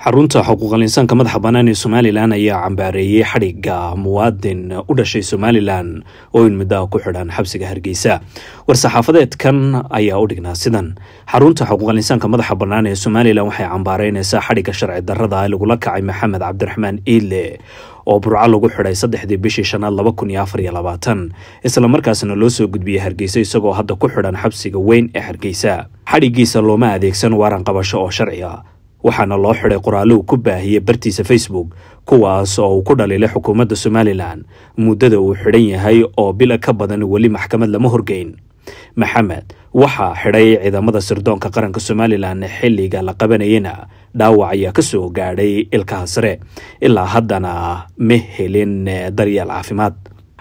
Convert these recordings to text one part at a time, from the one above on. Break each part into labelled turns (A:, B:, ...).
A: xarunta xuquuqal madaxa banaan ee somalilan ayaa cambaareeyey xadhigga muwaadin u dhashay somalilan oo in muddaha ku xidhan xabsiga hargeysa war-saxaafadeedkan ayaa u dhignaa sidan xarunta xuquuqal madaxa banaan ee somalilan waxay cambaaraynaysaa xadhigga sharci darada ee lagula kacay maxamed cabdiraxmaan iidle oo burco lagu xidhay saddexdii bishii shanaad laba kun iyo afar iyo labaatan islamarkaasna loo soo gudbiyey hargeysa isagoo hadda ku xidhan xabsiga weyn ee hargeysa xadhiggiisa looma adeegsan waaran qabasho oo sharci a ah waxaana loo xidhay qoraallo uu ku baahiyay bartiisa facebook kuwaas oo uu ku dhaliilay xukuumadda somalilan muddada uu xidhan yahay oo bila ka badan weli maxkamad lama horgeyn maxamed waxaa xidhay ciidamada sirdoonka qaranka somalilan xilliga la qabanayena dhaawac ayaa kasoo soo gaadhay ilkaha sare ilaa haddana ma helin daryeel caafimaad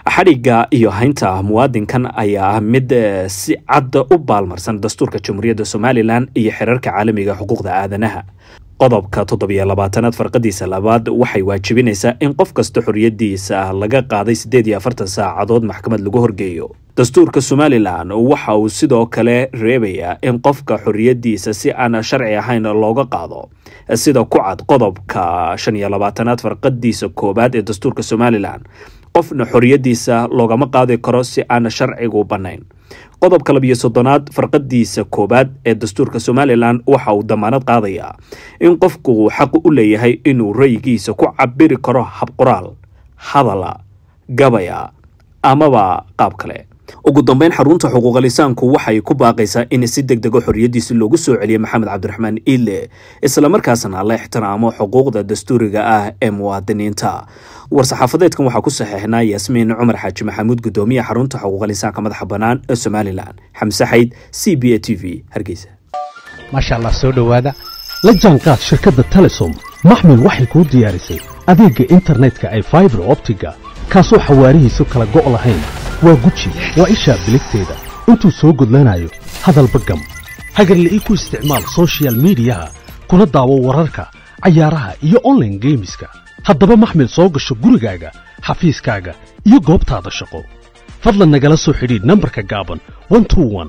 A: xadhigga iyo haynta muwaadinkan ayaa ah mid eh, si cad u baalmarsan dastuurka jamhuuriyadda somalilan iyo xirarka caalamiga xuquuqda aadanaha qodobka toddobiyo labaatanaad farqadiisa labaad waxay waajibinaysaa in qof kasta xoriyadiisa laga qaaday siddeed iyo afartan saacadood maxkamad lagu horgeeyo dastuurka somalilan waxa uu sidoo kale reebayaa in qofka xoriyadiisa si aan sharci ahayn looga qaado sida ku cad qodobka shan iyo labaatanaad farqadiisa koowaad ee dastuurka somalilan qofna xoriyadiisa loogama qaadi karo si aana sharcigu bannayn qodobka labiyo soddonaad farqadiisa koowaad ee dastuurka somalilan waxa uu damaanad qaadayaa in qofku uu xaq u leeyahay inuu rayigiisa ku cabiri karo habqoraal hadala gabaya amaba qaab kale ugu dambeyn xarunta xuquuqa lisaanku waxay ku baaqaysaa in si degdego ah xorriyadiisi loogu soo celiyo maxamed cabdiraxmaan iile islamarkaasna la ixtiraamo xuquuqda dastuuriga ah ee muwaadiniinta war-saxaafadeedkan waxaa ku saxeixnaa yaasmiin cumar xaaji maxamuud gudoomiye xarunta xuquuqa lisaanka madaxa bannaan ee somalilan xamse xayd c b a t v hargeysa
B: maasha allah soo dhowaada la jaanqaad shirkadda telesom maxmil waxay kuu diyaarisay adeega internetka ee faibar optiga kaasoo xawaarihiisu kala go' lahayn waa guji waa isha biligteeda intuu soo gudlanayo hadalba gam hagarle ii ku isticmaal sochial midiyaha kuna daawo wararka cayaaraha iyo onlaine geemiska haddaba maxmil soo gasho gurigaaga xafiiskaaga iyo goobtaada shaqo fadlan nagala soo xidhiidh nambarka gaaban